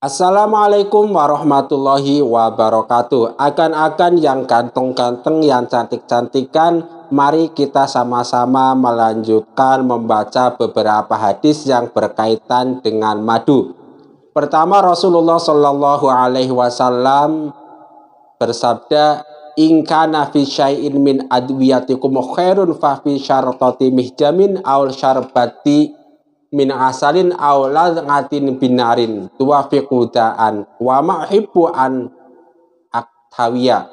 Assalamualaikum warahmatullahi wabarakatuh. Akan-akan yang ganteng-ganteng, yang cantik-cantikan, mari kita sama-sama melanjutkan membaca beberapa hadis yang berkaitan dengan madu. Pertama Rasulullah Shallallahu Alaihi Wasallam bersabda, Inka fi syai'in min adwiyatikum khairun fa fi syartati mihjamin awal syarbati min asalin aulad ngatin binarin tua fiqudaan wa ma'hibbu an aktawiya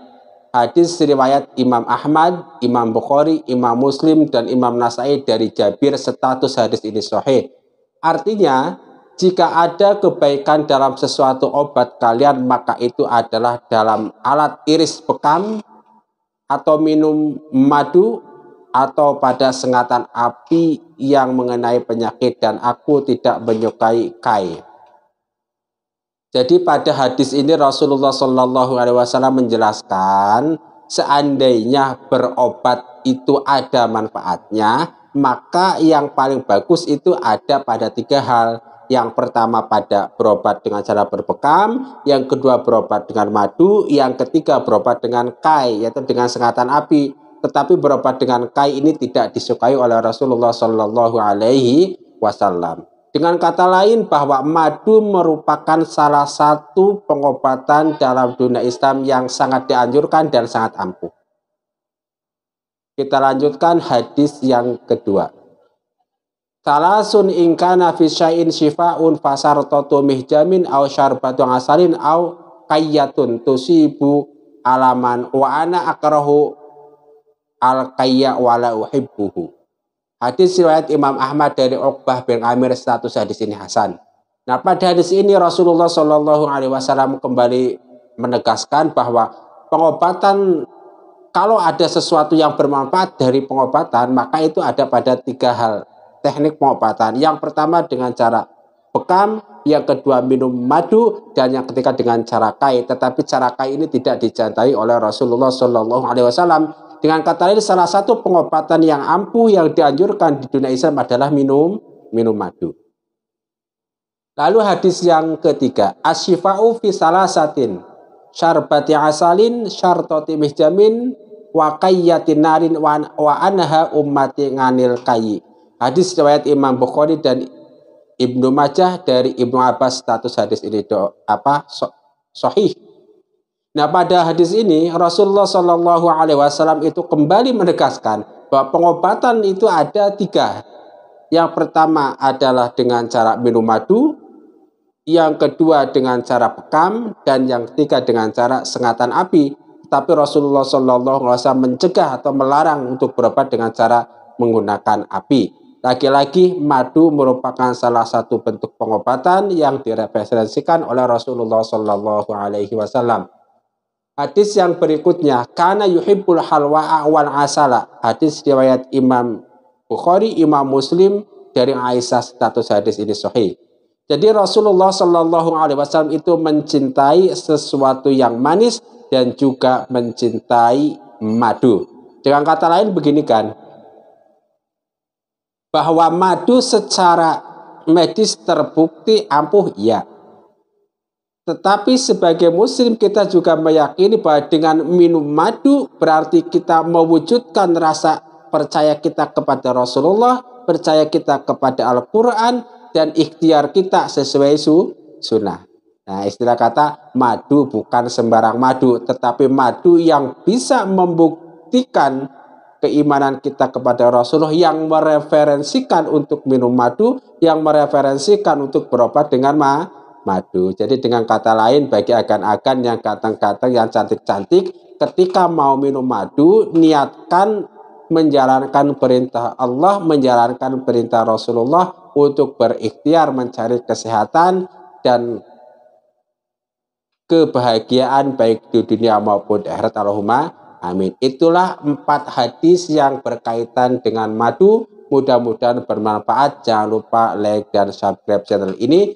hadis riwayat Imam Ahmad, Imam Bukhari, Imam Muslim dan Imam Nasai dari Jabir status hadis ini sahih artinya jika ada kebaikan dalam sesuatu obat kalian maka itu adalah dalam alat iris bekam atau minum madu atau pada sengatan api yang mengenai penyakit dan aku tidak menyukai kai. Jadi pada hadis ini Rasulullah Shallallahu Alaihi Wasallam menjelaskan seandainya berobat itu ada manfaatnya, maka yang paling bagus itu ada pada tiga hal. Yang pertama pada berobat dengan cara berbekam, yang kedua berobat dengan madu, yang ketiga berobat dengan kai yaitu dengan sengatan api tetapi berobat dengan kai ini tidak disukai oleh Rasulullah Shallallahu Alaihi Wasallam. Dengan kata lain bahwa madu merupakan salah satu pengobatan dalam dunia Islam yang sangat dianjurkan dan sangat ampuh. Kita lanjutkan hadis yang kedua. Salasun ingka nafisya'in syai'in fasar Toto mihjamin au syarbatu asalin au kayyatun tusibu alaman wa ana akrahu al-kayya wala uhibbuhu. Hadis riwayat Imam Ahmad dari Uqbah bin Amir status hadis ini hasan. Nah, pada hadis ini Rasulullah Shallallahu alaihi wasallam kembali menegaskan bahwa pengobatan kalau ada sesuatu yang bermanfaat dari pengobatan, maka itu ada pada tiga hal teknik pengobatan. Yang pertama dengan cara bekam, yang kedua minum madu, dan yang ketiga dengan cara kai. Tetapi cara kai ini tidak dijantai oleh Rasulullah Shallallahu Alaihi Wasallam dengan kata lain, salah satu pengobatan yang ampuh yang dianjurkan di dunia Islam adalah minum minum madu. Lalu hadis yang ketiga, asyifa'u fi salasatin syarbati asalin syartoti mihjamin wa kayyatin narin wa, anha ummati nganil kayi. Hadis riwayat Imam Bukhari dan Ibnu Majah dari Ibnu Abbas status hadis ini do, apa so, sohih Nah, pada hadis ini Rasulullah Shallallahu Alaihi Wasallam itu kembali menegaskan bahwa pengobatan itu ada tiga. Yang pertama adalah dengan cara minum madu, yang kedua dengan cara pekam, dan yang ketiga dengan cara sengatan api. Tapi Rasulullah Shallallahu Alaihi Wasallam mencegah atau melarang untuk berobat dengan cara menggunakan api. Lagi-lagi madu merupakan salah satu bentuk pengobatan yang direferensikan oleh Rasulullah Shallallahu Alaihi Wasallam. Hadis yang berikutnya, karena yuhibbul halwa awal asala. Hadis riwayat Imam Bukhari, Imam Muslim dari Aisyah status hadis ini sahih. Jadi Rasulullah Shallallahu Alaihi Wasallam itu mencintai sesuatu yang manis dan juga mencintai madu. Dengan kata lain begini kan, bahwa madu secara medis terbukti ampuh ya, tetapi sebagai muslim kita juga meyakini bahwa dengan minum madu berarti kita mewujudkan rasa percaya kita kepada Rasulullah, percaya kita kepada Al-Quran, dan ikhtiar kita sesuai su sunnah. Nah istilah kata madu bukan sembarang madu, tetapi madu yang bisa membuktikan keimanan kita kepada Rasulullah yang mereferensikan untuk minum madu, yang mereferensikan untuk berobat dengan ma madu. Jadi dengan kata lain bagi agan-agan yang ganteng-ganteng yang cantik-cantik ketika mau minum madu niatkan menjalankan perintah Allah, menjalankan perintah Rasulullah untuk berikhtiar mencari kesehatan dan kebahagiaan baik di dunia maupun di akhirat Allahumma amin. Itulah empat hadis yang berkaitan dengan madu. Mudah-mudahan bermanfaat. Jangan lupa like dan subscribe channel ini